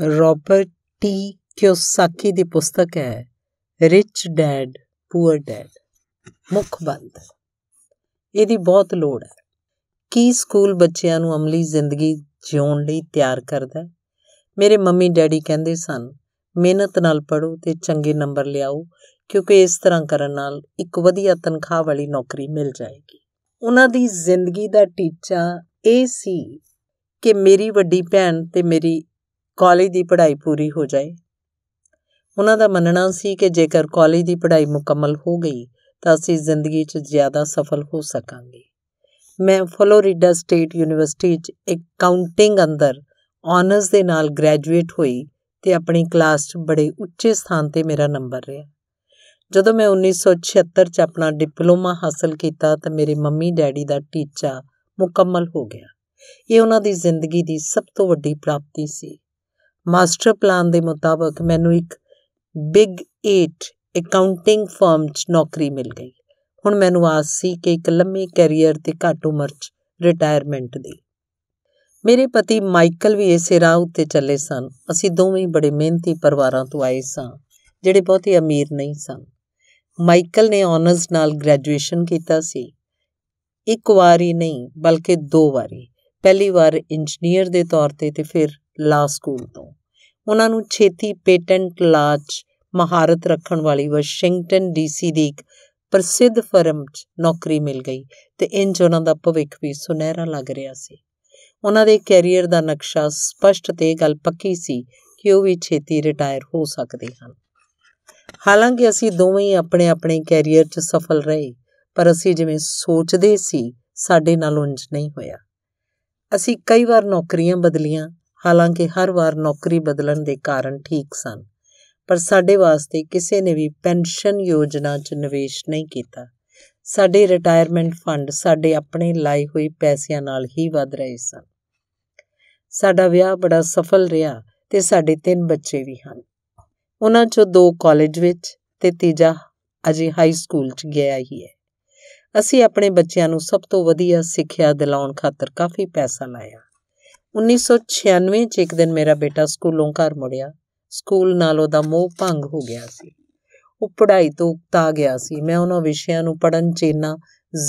Robert T Kiyosaki ਦੀ ਪੁਸਤਕ ਹੈ rich dad poor dad ਮੁੱਖ ਬੰਦ ਇਹਦੀ ਬਹੁਤ ਲੋੜ ਹੈ ਕੀ ਸਕੂਲ ਬੱਚਿਆਂ ਨੂੰ ਅਮਲੀ ਜ਼ਿੰਦਗੀ ਜਿਉਣ ਲਈ ਤਿਆਰ ਕਰਦਾ ਮੇਰੇ ਮੰਮੀ ਡੈਡੀ ਕਹਿੰਦੇ ਸਨ ਮਿਹਨਤ ਨਾਲ ਪੜੋ ਤੇ ਚੰਗੇ ਨੰਬਰ ਲਿਆਓ ਕਿਉਂਕਿ ਇਸ ਤਰ੍ਹਾਂ ਕਰਨ ਨਾਲ ਇੱਕ ਵਧੀਆ ਤਨਖਾਹ ਵਾਲੀ ਨੌਕਰੀ ਮਿਲ ਜਾਏਗੀ ਉਹਨਾਂ ਦੀ ਜ਼ਿੰਦਗੀ ਦਾ ਟੀਚਾ ਇਹ ਸੀ ਕਿ ਮੇਰੀ ਵੱਡੀ ਭੈਣ ਤੇ ਮੇਰੀ ਕਾਲਜ ਦੀ ਪੜ੍ਹਾਈ ਪੂਰੀ ਹੋ ਜਾਏ ਉਹਨਾਂ ਦਾ ਮੰਨਣਾ ਸੀ ਕਿ ਜੇਕਰ ਕਾਲਜ ਦੀ ਪੜ੍ਹਾਈ ਮੁਕੰਮਲ ਹੋ ਗਈ ਤਾਂ ਅਸੀਂ ਜ਼ਿੰਦਗੀ 'ਚ ਜ਼ਿਆਦਾ ਸਫਲ ਹੋ ਸਕਾਂਗੇ ਮੈਂ ਫਲੋਰੀਡਾ ਸਟੇਟ ਯੂਨੀਵਰਸਿਟੀ 'ਚ ਅਕਾਊਂਟਿੰਗ ਅੰਦਰ ਆਨਰਸ ਦੇ ਨਾਲ ਗ੍ਰੈਜੂਏਟ ਹੋਈ ਤੇ ਆਪਣੀ ਕਲਾਸ 'ਚ ਬੜੇ ਉੱਚੇ ਸਥਾਨ ਤੇ ਮੇਰਾ ਨੰਬਰ ਰਿਹਾ ਜਦੋਂ ਮੈਂ 1976 'ਚ ਆਪਣਾ ਡਿਪਲੋਮਾ ਹਾਸਲ ਕੀਤਾ ਤਾਂ ਮੇਰੇ ਮੰਮੀ ਡੈਡੀ ਦਾ ਟੀਚਾ ਮੁਕੰਮਲ ਹੋ ਗਿਆ ਇਹ ਉਹਨਾਂ ਦੀ ਜ਼ਿੰਦਗੀ ਦੀ ਸਭ ਤੋਂ ਵੱਡੀ ਪ੍ਰਾਪਤੀ ਸੀ ਮਾਸਟਰ ਪਲਾਨ ਦੇ ਮੁਤਾਬਕ ਮੈਨੂੰ ਇੱਕ ਬਿਗ 8 ਅਕਾਊਂਟਿੰਗ ਫਰਮ 'ਚ ਨੌਕਰੀ ਮਿਲ ਗਈ ਹੁਣ ਮੈਨੂੰ ਆਸ ਸੀ ਕਿ ਇੱਕ ਲੰਮੇ ਕੈਰੀਅਰ ਤੇ ਘੱਟ ਉਮਰ 'ਚ ਰਿਟਾਇਰਮੈਂਟ ਦੀ ਮੇਰੇ ਪਤੀ ਮਾਈਕਲ ਵੀ ਇਸੇ ਰਾਹ ਉੱਤੇ ਚੱਲੇ ਸਨ ਅਸੀਂ ਦੋਵੇਂ ਬੜੇ ਮਿਹਨਤੀ ਪਰਿਵਾਰਾਂ ਤੋਂ ਆਏ ਸਾਂ ਜਿਹੜੇ ਬਹੁਤੇ ਅਮੀਰ ਨਹੀਂ ਸਨ ਮਾਈਕਲ ਨੇ ਆਨਰਸ ਨਾਲ ਗ੍ਰੈਜੂਏਸ਼ਨ ਕੀਤਾ ਸੀ ਇੱਕ ਵਾਰੀ ਨਹੀਂ ਬਲਕਿ ਦੋ ਵਾਰੀ ਪਹਿਲੀ ਵਾਰ ਇੰਜੀਨੀਅਰ ਦੇ ਤੌਰ ਤੇ ਤੇ ਫਿਰ ਲਾ ਸਕੂਲ ਤੋਂ ਉਹਨਾਂ ਨੂੰ ਛੇਤੀ ਪੇਟੈਂਟ ਲਾਚ ਮਹਾਰਤ ਰੱਖਣ ਵਾਲੀ ਵਾਸ਼ਿੰਗਟਨ ਡੀਸੀ ਦੀ ਇੱਕ ਪ੍ਰਸਿੱਧ ਫਰਮ 'ਚ ਨੌਕਰੀ ਮਿਲ ਗਈ ਤੇ ਇੰਜ ਉਹਨਾਂ ਦਾ ਭਵਿੱਖ ਵੀ ਸੁਨਹਿਰਾ ਲੱਗ ਰਿਹਾ ਸੀ ਉਹਨਾਂ ਦੇ ਕੈਰੀਅਰ ਦਾ ਨਕਸ਼ਾ ਸਪਸ਼ਟ ਤੇ ਗੱਲ ਪੱਕੀ ਸੀ ਕਿ ਉਹ ਵੀ ਛੇਤੀ ਰਿਟਾਇਰ ਹੋ ਸਕਦੇ ਹਨ ਹਾਲਾਂਕਿ ਅਸੀਂ ਦੋਵੇਂ ਆਪਣੇ ਆਪਣੇ ਕੈਰੀਅਰ 'ਚ ਸਫਲ ਰਹੇ ਪਰ ਅਸੀਂ ਜਿਵੇਂ ਸੋਚਦੇ ਸੀ ਸਾਡੇ ਨਾਲ ਉੰਜ ਨਹੀਂ ਹੋਇਆ ਅਸੀਂ ਕਈ ਵਾਰ ਨੌਕਰੀਆਂ ਬਦਲੀਆਂ ਹਾਲਾਂਕਿ ਹਰ ਵਾਰ ਨੌਕਰੀ ਬਦਲਣ ਦੇ ਕਾਰਨ ਠੀਕ ਸਨ ਪਰ ਸਾਡੇ ਵਾਸਤੇ ਕਿਸੇ ਨੇ ਵੀ ਪੈਨਸ਼ਨ ਯੋਜਨਾ 'ਚ ਨਿਵੇਸ਼ ਨਹੀਂ ਕੀਤਾ ਸਾਡੇ ਰਿਟਾਇਰਮੈਂਟ ਫੰਡ ਸਾਡੇ ਆਪਣੇ ਲਾਏ ਹੋਏ ਪੈਸਿਆਂ ਨਾਲ ਹੀ ਵਧ ਰਹੇ ਸਨ ਸਾਡਾ ਵਿਆਹ ਬੜਾ ਸਫਲ ਰਿਹਾ ਤੇ ਸਾਡੇ ਤਿੰਨ ਬੱਚੇ ਵੀ ਹਨ ਉਹਨਾਂ 'ਚੋਂ ਦੋ ਕਾਲਜ ਵਿੱਚ ਤੇ ਤੀਜਾ ਅਜੇ ਹਾਈ ਸਕੂਲ 'ਚ ਗਿਆ ਹੀ ਹੈ ਅਸੀਂ ਆਪਣੇ ਬੱਚਿਆਂ ਨੂੰ ਸਭ ਤੋਂ ਵਧੀਆ ਸਿੱਖਿਆ ਦਿਲਾਉਣ ਖਾਤਰ ਕਾਫੀ ਪੈਸਾ ਲਾਇਆ 1996 ਚ ਇੱਕ ਦਿਨ ਮੇਰਾ ਬੇਟਾ ਸਕੂਲੋਂ ਘਰ ਮੁੜਿਆ ਸਕੂਲ ਨਾਲ ਉਹਦਾ ਮੋਹ ਭੰਗ ਹੋ ਗਿਆ ਸੀ ਉਹ ਪੜ੍ਹਾਈ ਤੋਂ ਉਕਤਾ ਗਿਆ ਸੀ ਮੈਂ ਉਹਨਾਂ ਵਿਸ਼ਿਆਂ ਨੂੰ ਪੜਨ ਚ ਇੰਨਾ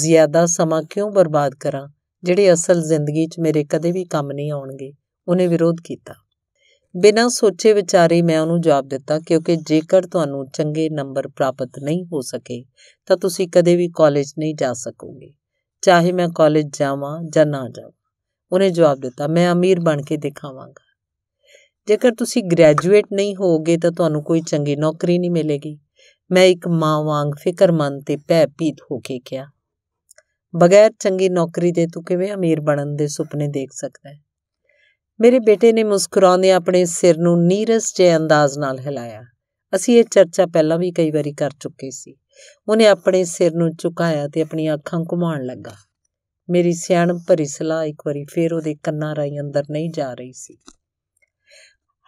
ਜ਼ਿਆਦਾ ਸਮਾਂ ਕਿਉਂ ਬਰਬਾਦ ਕਰਾਂ ਜਿਹੜੇ ਅਸਲ ਜ਼ਿੰਦਗੀ 'ਚ ਮੇਰੇ ਕਦੇ ਵੀ ਕੰਮ ਨਹੀਂ ਆਉਣਗੇ ਉਹਨੇ ਵਿਰੋਧ ਕੀਤਾ ਬਿਨਾਂ ਸੋਚੇ ਵਿਚਾਰੇ ਮੈਂ ਉਹਨੂੰ ਜਵਾਬ ਦਿੱਤਾ ਕਿਉਂਕਿ ਜੇਕਰ ਤੁਹਾਨੂੰ ਚੰਗੇ ਨੰਬਰ ਪ੍ਰਾਪਤ ਨਹੀਂ ਹੋ ਸਕੇ ਤਾਂ ਤੁਸੀਂ ਕਦੇ ਵੀ ਕਾਲਜ ਨਹੀਂ ਜਾ ਸਕੋਗੇ ਚਾਹੇ ਮੈਂ ਕਾਲਜ ਜਾਵਾਂ ਜਾਂ ਨਾ ਜਾਵਾਂ ਉਹਨੇ ਜਵਾਬ ਦਿੱਤਾ ਮੈਂ ਅਮੀਰ ਬਣ ਕੇ ਦਿਖਾਵਾਂਗਾ ਜੇਕਰ ਤੁਸੀਂ ਗ੍ਰੈਜੂਏਟ ਨਹੀਂ ਹੋਗੇ ਤਾਂ ਤੁਹਾਨੂੰ ਕੋਈ ਚੰਗੀ ਨੌਕਰੀ ਨਹੀਂ ਮਿਲੇਗੀ ਮੈਂ ਇੱਕ ਮਾਂ ਵਾਂਗ ਫਿਕਰਮੰਦ ਤੇ ਭੈਭੀਤ ਹੋ ਕੇ ਕਿਹਾ ਬਗੈਰ ਚੰਗੀ ਨੌਕਰੀ ਦੇ ਤੂੰ ਕਿਵੇਂ ਅਮੀਰ ਬਣਨ ਦੇ ਸੁਪਨੇ ਦੇਖ ਸਕਦਾ ਹੈ ਮੇਰੇ ਬੇਟੇ ਨੇ ਮੁਸਕਰਾਉਂਦੇ ਆਪਣੇ ਸਿਰ ਨੂੰ ਨੀਰਸ ਜਿਹੇ ਅੰਦਾਜ਼ ਨਾਲ ਹਿਲਾਇਆ ਅਸੀਂ ਇਹ ਚਰਚਾ ਪਹਿਲਾਂ ਵੀ ਕਈ ਵਾਰੀ ਕਰ ਚੁੱਕੇ ਸੀ ਉਹਨੇ ਆਪਣੇ ਸਿਰ ਨੂੰ ਝੁਕਾਇਆ ਤੇ ਆਪਣੀਆਂ ਅੱਖਾਂ ਘੁਮਾਉਣ ਲੱਗਾ ਮੇਰੀ ਸਿਆਣ ਭਰੀ ਸਲਾਹ ਇੱਕ ਵਾਰੀ ਫੇਰ ਉਹਦੇ ਕੰਨਾਂ ਰਾਈ ਅੰਦਰ ਨਹੀਂ ਜਾ ਰਹੀ ਸੀ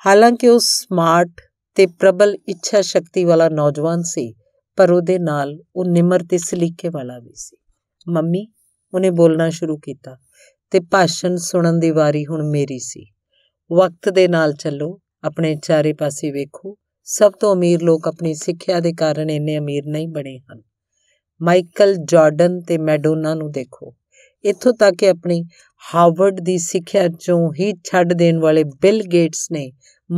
ਹਾਲਾਂਕਿ ਉਹ ਸਮਾਰਟ ਤੇ ਪ੍ਰਬਲ ਇੱਛਾ ਸ਼ਕਤੀ ਵਾਲਾ ਨੌਜਵਾਨ ਸੀ ਪਰ ਉਹਦੇ ਨਾਲ ਉਹ ਨਿਮਰ ਤੇ ਸਲੀਕੇ ਵਾਲਾ ਵੀ ਸੀ ਮੰਮੀ ਉਹਨੇ ਬੋਲਣਾ ਸ਼ੁਰੂ ਕੀਤਾ ਤੇ ਭਾਸ਼ਣ ਸੁਣਨ ਦੀ ਵਾਰੀ ਹੁਣ ਮੇਰੀ ਸੀ ਵਕਤ ਦੇ ਨਾਲ ਚੱਲੋ ਆਪਣੇ ਚਾਰੇ ਪਾਸੇ ਵੇਖੋ ਸਭ ਤੋਂ ਅਮੀਰ ਲੋਕ ਆਪਣੀ ਸਿੱਖਿਆ ਦੇ ਕਾਰਨ ਇੰਨੇ ਅਮੀਰ ਨਹੀਂ ਬਣੇ ਹਨ ਮਾਈਕਲ ਜਾਰਡਨ ਤੇ ਮੈਡੋਨਾ ਨੂੰ ਦੇਖੋ ਇੱਥੋਂ ਤੱਕ ਕਿ ਆਪਣੀ ਹਾਰਵਰਡ ਦੀ ਸਿੱਖਿਆ ਚੋਂ ਹੀ ਛੱਡ ਦੇਣ ਵਾਲੇ ਬਿਲ ਗੇਟਸ ਨੇ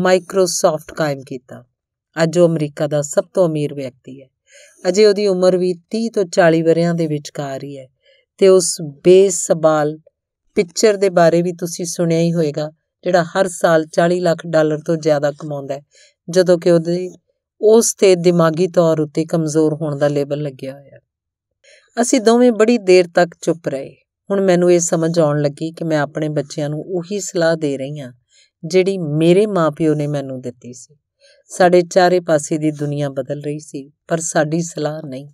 ਮਾਈਕਰੋਸਾਫਟ ਕਾਇਮ ਕੀਤਾ ਅੱਜ ਉਹ ਅਮਰੀਕਾ ਦਾ ਸਭ ਤੋਂ ਅਮੀਰ ਵਿਅਕਤੀ ਹੈ ਅਜੇ ਉਹਦੀ ਉਮਰ ਵੀ 30 ਤੋਂ 40 ਵਰਿਆਂ ਦੇ ਵਿਚਕਾਰ ਹੀ ਹੈ ਤੇ ਉਸ ਬੇਸਬਾਲ ਪਿਕਚਰ ਦੇ ਬਾਰੇ ਵੀ ਤੁਸੀਂ ਸੁਣਿਆ ਹੀ ਹੋਵੇਗਾ ਜਿਹੜਾ ਹਰ ਸਾਲ 40 ਲੱਖ ਡਾਲਰ ਤੋਂ ਜ਼ਿਆਦਾ ਕਮਾਉਂਦਾ ਹੈ ਜਦੋਂ ਕਿ ਉਹਦੇ ਉਸ ਤੇ ਦਿਮਾਗੀ ਤੌਰ ਉੱਤੇ ਕਮਜ਼ੋਰ ਹੋਣ ਦਾ ਲੇਬਲ ਲੱਗਿਆ ਹੋਇਆ ਅਸੀਂ ਦੋਵੇਂ ਬੜੀ ਦੇਰ ਤੱਕ ਚੁੱਪ ਰਹੇ ਹੁਣ ਮੈਨੂੰ ਇਹ ਸਮਝ ਆਉਣ ਲੱਗੀ ਕਿ ਮੈਂ ਆਪਣੇ ਬੱਚਿਆਂ ਨੂੰ ਉਹੀ ਸਲਾਹ ਦੇ ਰਹੀ ਹਾਂ ਜਿਹੜੀ ਮੇਰੇ ਮਾਪਿਓ ਨੇ ਮੈਨੂੰ ਦਿੱਤੀ ਸੀ ਸਾਡੇ ਚਾਰੇ ਪਾਸੇ ਦੀ ਦੁਨੀਆ ਬਦਲ ਰਹੀ ਸੀ ਪਰ ਸਾਡੀ ਸਲਾਹ ਨਹੀਂ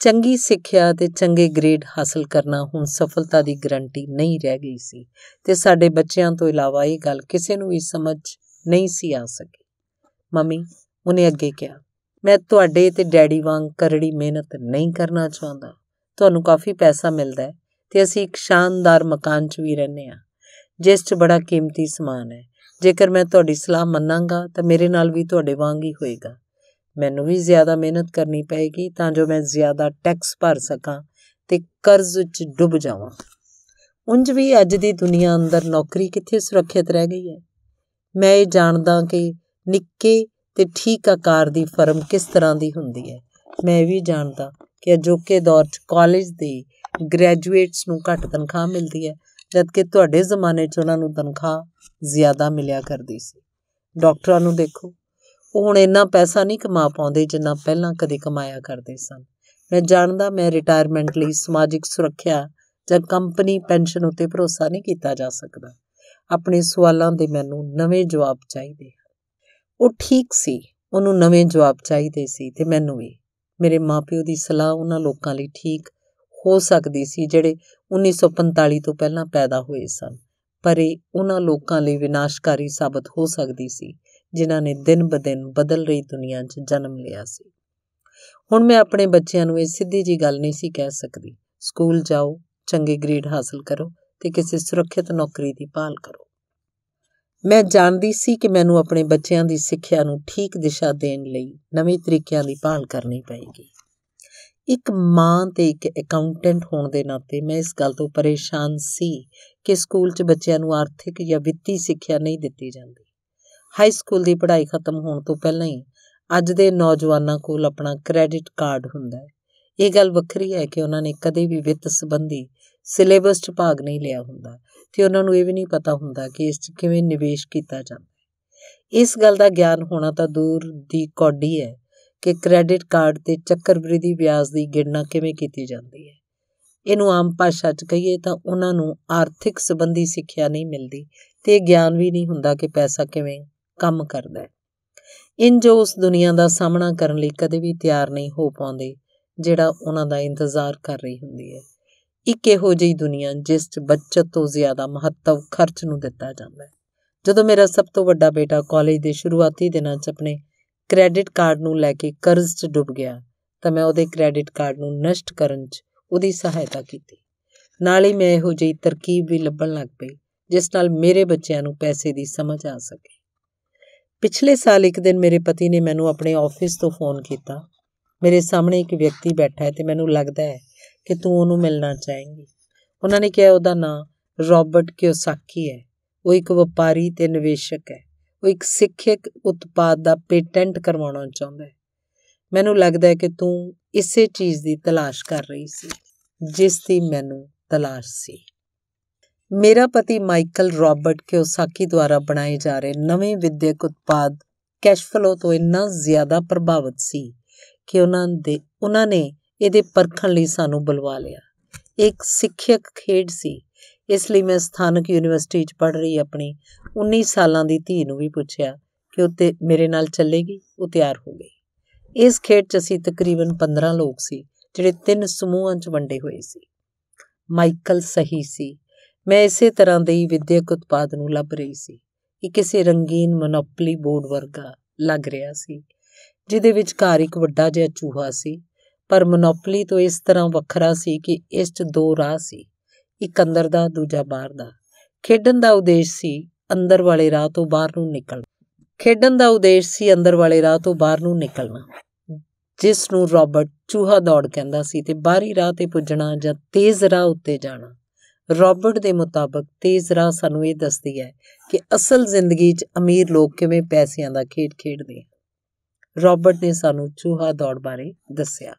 ਚੰਗੀ ਸਿੱਖਿਆ ਤੇ ਚੰਗੇ ਗ੍ਰੇਡ ਹਾਸਲ ਕਰਨਾ ਹੁਣ ਸਫਲਤਾ ਦੀ ਗਰੰਟੀ ਨਹੀਂ ਰਹਿ ਗਈ ਸੀ ਤੇ ਸਾਡੇ ਬੱਚਿਆਂ ਤੋਂ ਇਲਾਵਾ ਇਹ ਗੱਲ ਕਿਸੇ ਨੂੰ ਵੀ ਸਮਝ ਨਹੀਂ ਸੀ ਆ ਸਕੀ ਮੰਮੀ ਉਹਨੇ ਅੱਗੇ ਕਿਹਾ ਮੈਂ ਤੁਹਾਡੇ ਤੇ ਡੈਡੀ ਵਾਂਗ ਕਰੜੀ ਮਿਹਨਤ ਨਹੀਂ ਕਰਨਾ ਚਾਹੁੰਦਾ ਤੁਹਾਨੂੰ ਕਾਫੀ ਪੈਸਾ ਮਿਲਦਾ ਹੈ ਤੇ ਅਸੀਂ ਇੱਕ ਸ਼ਾਨਦਾਰ ਮਕਾਨ 'ਚ ਵੀ ਰਹਿੰਦੇ ਆ ਜਿਸ 'ਚ ਬੜਾ ਕੀਮਤੀ ਸਮਾਨ ਹੈ ਜੇਕਰ ਮੈਂ ਤੁਹਾਡੀ ਸਲਾਹ ਮੰਨਾਂਗਾ ਤਾਂ ਮੇਰੇ ਨਾਲ ਵੀ ਤੁਹਾਡੇ ਵਾਂਗ ਹੀ ਹੋਏਗਾ ਮੈਨੂੰ ਵੀ ਜ਼ਿਆਦਾ ਮਿਹਨਤ ਕਰਨੀ ਪਏਗੀ ਤਾਂ ਜੋ ਮੈਂ ਜ਼ਿਆਦਾ ਟੈਕਸ ਭਰ ਸਕਾਂ ਤੇ ਕਰਜ਼ 'ਚ ਡੁੱਬ ਜਾਵਾਂ ਉੰਜ ਵੀ ਅੱਜ ਦੀ ਦੁਨੀਆ ਅੰਦਰ ਨੌਕਰੀ ਕਿੱਥੇ ਸੁਰੱਖਿਅਤ ਰਹਿ ਗਈ ਹੈ ਮੈਂ ਇਹ ਜਾਣਦਾ ਕਿ ਨਿੱਕੇ ਤੇ ਠੀਕ ਆਕਾਰ ਦੀ ਫਰਮ ਕਿਸ ਤਰ੍ਹਾਂ ਦੀ ਹੁੰਦੀ ਹੈ ਮੈਂ ਵੀ ਜਾਣਦਾ ਕਿ ਅਜੋਕੇ ਦੌਰ 'ਚ ਕਾਲਜ ਦੇ ਗ੍ਰੈਜੂਏਟਸ ਨੂੰ ਘੱਟ ਤਨਖਾਹ ਮਿਲਦੀ ਹੈ ਜਦ ਕਿ ਤੁਹਾਡੇ ਜ਼ਮਾਨੇ 'ਚ ਉਹਨਾਂ ਨੂੰ ਤਨਖਾਹ ਜ਼ਿਆਦਾ ਮਿਲਿਆ ਕਰਦੀ ਸੀ ਡਾਕਟਰਾਂ ਨੂੰ ਦੇਖੋ ਉਹ ਹੁਣ ਇੰਨਾ ਪੈਸਾ ਨਹੀਂ ਕਮਾ ਪਾਉਂਦੇ ਜਿੰਨਾ ਪਹਿਲਾਂ ਕਦੇ ਕਮਾਇਆ ਕਰਦੇ ਸਨ ਮੈਂ ਜਾਣਦਾ ਮੈਂ ਰਿਟਾਇਰਮੈਂਟ ਲਈ ਸਮਾਜਿਕ ਸੁਰੱਖਿਆ ਜਾਂ ਕੰਪਨੀ ਪੈਨਸ਼ਨ ਉੱਤੇ ਭਰੋਸਾ ਨਹੀਂ ਕੀਤਾ ਜਾ ਸਕਦਾ ਆਪਣੇ ਸਵਾਲਾਂ ਦੇ ਮੈਨੂੰ ਨਵੇਂ ਜਵਾਬ ਚਾਹੀਦੇ ਉਹ ਠੀਕ ਸੀ ਉਹਨੂੰ ਨਵੇਂ ਜਵਾਬ ਚਾਹੀਦੇ ਸੀ ਤੇ ਮੈਨੂੰ ਵੀ ਮੇਰੇ ਮਾਪਿਓ ਦੀ ਸਲਾਹ ਉਹਨਾਂ ਲੋਕਾਂ ਲਈ ਠੀਕ ਹੋ ਸਕਦੀ ਸੀ ਜਿਹੜੇ 1945 ਤੋਂ ਪਹਿਲਾਂ ਪੈਦਾ ਹੋਏ ਸਨ ਪਰ ਇਹ ਉਹਨਾਂ ਲੋਕਾਂ ਲਈ ਵਿਨਾਸ਼ਕਾਰੀ ਸਾਬਤ ਹੋ ਸਕਦੀ ਸੀ ਜਿਨ੍ਹਾਂ ਨੇ ਦਿਨ-ਬਦਿਨ ਬਦਲ ਰਹੀ ਦੁਨੀਆ 'ਚ ਜਨਮ ਲਿਆ ਸੀ ਹੁਣ ਮੈਂ ਆਪਣੇ ਬੱਚਿਆਂ ਨੂੰ ਇਹ ਸਿੱਧੀ ਜੀ ਗੱਲ ਨਹੀਂ ਸੀ ਕਹਿ ਸਕਦੀ ਸਕੂਲ ਜਾਓ ਚੰਗੇ ਗ੍ਰੇਡ ਹਾਸਲ ਕਰੋ ਤੇ ਕਿਸੇ ਸੁਰੱਖਿਅਤ ਨੌਕਰੀ ਦੀ ਭਾਲ ਕਰੋ ਮੈਂ ਜਾਣਦੀ ਸੀ ਕਿ ਮੈਨੂੰ ਆਪਣੇ ਬੱਚਿਆਂ ਦੀ ਸਿੱਖਿਆ ਨੂੰ ਠੀਕ ਦਿਸ਼ਾ ਦੇਣ ਲਈ ਨਵੇਂ ਤਰੀਕਿਆਂ ਦੀ ਭਾਲ ਕਰਨੀ ਪਏਗੀ ਇੱਕ ਮਾਂ ਤੇ ਇੱਕ ਅਕਾਊਂਟੈਂਟ ਹੋਣ ਦੇ ਨਾਤੇ ਮੈਂ ਇਸ ਗੱਲ ਤੋਂ ਪਰੇਸ਼ਾਨ ਸੀ ਕਿ ਸਕੂਲ 'ਚ ਬੱਚਿਆਂ ਨੂੰ ਆਰਥਿਕ ਜਾਂ ਵਿੱਤੀ ਸਿੱਖਿਆ ਨਹੀਂ ਦਿੱਤੀ ਜਾਂਦੀ ਹਾਈ ਸਕੂਲ ਦੀ ਪੜ੍ਹਾਈ ਖਤਮ ਹੋਣ ਤੋਂ ਪਹਿਲਾਂ ਹੀ ਅੱਜ ਦੇ ਨੌਜਵਾਨਾਂ ਕੋਲ ਆਪਣਾ ਕ੍ਰੈਡਿਟ ਕਾਰਡ ਹੁੰਦਾ ਹੈ ਇਹ ਗੱਲ ਵੱਖਰੀ ਹੈ ਕਿ ਉਹਨਾਂ ਨੇ ਕਦੇ ਵੀ ਵਿੱਤ ਸੰਬੰਧੀ ਸਿਲੇਬਸ 'ਚ ਭਾਗ ਨਹੀਂ ਲਿਆ ਹੁੰਦਾ ਤੇ ਉਹਨਾਂ ਨੂੰ ਇਹ ਵੀ ਨਹੀਂ ਪਤਾ ਹੁੰਦਾ ਕਿ ਇਸ 'ਚ ਕਿਵੇਂ ਨਿਵੇਸ਼ ਕੀਤਾ ਜਾਂਦਾ ਇਸ ਗੱਲ ਦਾ ਗਿਆਨ ਹੋਣਾ ਤਾਂ ਦੂਰ ਦੀ ਕੌਡੀ ਹੈ ਕਿ ਕ੍ਰੈਡਿਟ ਕਾਰਡ ਤੇ ਚੱਕਰਵ੍ਰਿਧੀ ਵਿਆਜ ਦੀ ਗਿਣਨਾ ਕਿਵੇਂ ਕੀਤੀ ਜਾਂਦੀ ਹੈ ਇਹਨੂੰ ਆਮ ਭਾਸ਼ਾ 'ਚ ਕਹੀਏ ਤਾਂ ਉਹਨਾਂ ਨੂੰ ਆਰਥਿਕ ਸੰਬੰਧੀ ਸਿੱਖਿਆ ਨਹੀਂ ਮਿਲਦੀ ਤੇ ਇਹ ਗਿਆਨ ਵੀ ਨਹੀਂ ਹੁੰਦਾ ਕਿ ਪੈਸਾ ਕਿਵੇਂ ਕੰਮ ਕਰਦਾ ਹੈ ਇੰਜ ਉਸ ਦੁਨੀਆ ਦਾ ਸਾਹਮਣਾ ਕਰਨ ਲਈ ਕਦੇ ਵੀ ਤਿਆਰ ਨਹੀਂ ਹੋ ਪਾਉਂਦੇ ਜਿਹੜਾ ਉਹਨਾਂ ਦਾ ਇੰਤਜ਼ਾਰ ਕਰ ਰਹੀ ਹੁੰਦੀ ਹੈ ਇੱਕ ਇਹੋ ਜਿਹੀ ਦੁਨੀਆ ਜਿਸ 'ਚ ਬੱਚਤ ਤੋਂ ਜ਼ਿਆਦਾ ਮਹੱਤਵ ਖਰਚ ਨੂੰ ਦਿੱਤਾ ਜਾਂਦਾ ਹੈ ਜਦੋਂ ਮੇਰਾ ਸਭ ਤੋਂ ਵੱਡਾ ਬੇਟਾ ਕਾਲਜ ਦੇ ਸ਼ੁਰੂਆਤੀ ਦਿਨਾਂ 'ਚ ਆਪਣੇ ਕ੍ਰੈਡਿਟ ਕਾਰਡ ਨੂੰ ਲੈ ਕੇ ਕਰਜ਼ 'ਚ ਡੁੱਬ ਗਿਆ ਤਾਂ ਮੈਂ ਉਹਦੇ ਕ੍ਰੈਡਿਟ ਕਾਰਡ ਨੂੰ ਨਸ਼ਟ ਕਰਨ 'ਚ ਉਹਦੀ ਸਹਾਇਤਾ ਕੀਤੀ ਨਾਲ ਹੀ ਮੈਂ ਇਹੋ ਜਿਹੀ ਤਰਕੀਬ ਵੀ ਲੱਭਣ ਲੱਗ ਪਈ ਜਿਸ ਨਾਲ ਮੇਰੇ ਬੱਚਿਆਂ ਨੂੰ ਪੈਸੇ ਦੀ ਸਮਝ ਆ ਸਕੇ ਪਿਛਲੇ ਸਾਲ ਇੱਕ ਦਿਨ ਮੇਰੇ ਪਤੀ ਨੇ ਮੈਨੂੰ ਆਪਣੇ ਆਫਿਸ ਤੋਂ ਫੋਨ ਕੀਤਾ ਮੇਰੇ ਸਾਹਮਣੇ ਇੱਕ ਵਿਅਕਤੀ ਬੈਠਾ ਹੈ ਤੇ ਮੈਨੂੰ ਲੱਗਦਾ ਹੈ ਕਿ ਤੂੰ ਉਹਨੂੰ ਮਿਲਣਾ ਚਾਹੇਂਗੀ ਉਹਨਾਂ ਨੇ ਕਿਹਾ ਉਹਦਾ ਨਾਮ ਰਾਬਰਟ ਕਿਓਸਾਕੀ ਹੈ ਉਹ ਇੱਕ ਵਪਾਰੀ ਤੇ ਨਿਵੇਸ਼ਕ ਹੈ ਉਹ ਇੱਕ ਸਿੱਖਿਅਕ ਉਤਪਾਦ ਦਾ ਪੇਟੈਂਟ ਕਰਵਾਉਣਾ ਚਾਹੁੰਦਾ ਹੈ ਮੈਨੂੰ ਲੱਗਦਾ ਹੈ ਕਿ ਤੂੰ ਇਸੇ ਚੀਜ਼ ਦੀ ਤਲਾਸ਼ ਕਰ ਰਹੀ ਸੀ ਜਿਸ ਦੀ ਮੈਨੂੰ ਤਲਾਸ਼ ਸੀ ਮੇਰਾ ਪਤੀ ਮਾਈਕਲ ਰਾਬਰਟ ਕਿਓਸਾਕੀ ਦੁਆਰਾ ਬਣਾਏ ਜਾ ਰਹੇ ਨਵੇਂ ਵਿਦਿਅਕ ਉਤਪਾਦ ਕੈਸ਼ਫਲੋ ਤੋਂ ਇੰਨਾ ਜ਼ਿਆਦਾ ਪ੍ਰਭਾਵਿਤ ਸੀ ਕਿ ਉਹਨਾਂ ਦੇ ਉਹਨਾਂ ਨੇ ਇਹਦੇ ਪਰਖਣ ਲਈ ਸਾਨੂੰ ਬੁਲਵਾ ਲਿਆ ਇੱਕ ਸਿੱਖਿਅਕ ਖੇਡ ਸੀ ਇਸ ਲਈ ਮੈਂ ਸਥਾਨਕ ਯੂਨੀਵਰਸਿਟੀ 'ਚ ਪੜ੍ਹ ਰਹੀ ਆਪਣੀ 19 ਸਾਲਾਂ ਦੀ ਧੀ ਨੂੰ ਵੀ ਪੁੱਛਿਆ ਕਿ ਉਹ ਤੇ ਮੇਰੇ ਨਾਲ ਚੱਲੇਗੀ ਉਹ ਤਿਆਰ ਹੋ ਗਈ ਇਸ ਖੇਡ 'ਚ ਅਸੀਂ ਤਕਰੀਬਨ 15 ਲੋਕ ਸੀ ਜਿਹੜੇ ਤਿੰਨ ਸਮੂਹਾਂ 'ਚ ਵੰਡੇ ਹੋਏ ਸੀ ਮਾਈਕਲ ਸਹੀ ਸੀ ਮੈਂ ਇਸੇ ਤਰ੍ਹਾਂ ਦੇ ਹੀ ਵਿਦਿਅਕ ਉਤਪਾਦ ਨੂੰ ਲੱਭ ਰਹੀ ਸੀ ਇਹ ਕਿਸੇ ਰੰਗੀਨ ਮੋਨੋਪਲੀ ਬੋਰਡ ਵਰਗਾ ਲੱਗ ਰਿਹਾ ਸੀ ਜਿਹਦੇ ਵਿੱਚ ਘਾਰ ਇੱਕ ਵੱਡਾ ਜਿਹਾ ਚੂਹਾ ਸੀ ਪਰ ਮੋਨੋਪਲੀ ਤੋਂ ਇਸ ਤਰ੍ਹਾਂ ਵੱਖਰਾ ਸੀ ਕਿ ਇਸ 'ਚ ਦੋ ਰਾਹ ਸੀ ਇੱਕ ਅੰਦਰ ਦਾ ਦੂਜਾ ਬਾਹਰ ਦਾ ਖੇਡਣ ਦਾ ਉਦੇਸ਼ ਸੀ ਅੰਦਰ ਵਾਲੇ ਰਾਹ ਤੋਂ ਬਾਹਰ ਨੂੰ ਨਿਕਲਣਾ ਖੇਡਣ ਦਾ ਉਦੇਸ਼ ਸੀ ਅੰਦਰ ਵਾਲੇ ਰਾਹ ਤੋਂ ਬਾਹਰ ਨੂੰ ਨਿਕਲਣਾ ਜਿਸ ਨੂੰ ਰਾਬਰਟ ਚੂਹਾ ਦੌੜ ਕਹਿੰਦਾ ਸੀ ਤੇ ਬਾਹਰੀ ਰਾਹ ਤੇ ਪੁੱਜਣਾ ਜਾਂ ਤੇਜ਼ ਰਾਹ ਉੱਤੇ ਜਾਣਾ ਰਾਬਰਟ ਦੇ ਮੁਤਾਬਕ ਤੇਜ਼ ਰਾਹ ਸਾਨੂੰ ਇਹ ਦੱਸਦੀ ਹੈ ਕਿ ਅਸਲ ਜ਼ਿੰਦਗੀ 'ਚ ਅਮੀਰ ਲੋਕ ਕਿਵੇਂ ਪੈਸਿਆਂ ਦਾ ਖੇਡ ਖੇਡਦੇ ਆ ਰਾਬਰਟ ਨੇ ਸਾਨੂੰ ਚੂਹਾ ਦੌੜ ਬਾਰੇ ਦੱਸਿਆ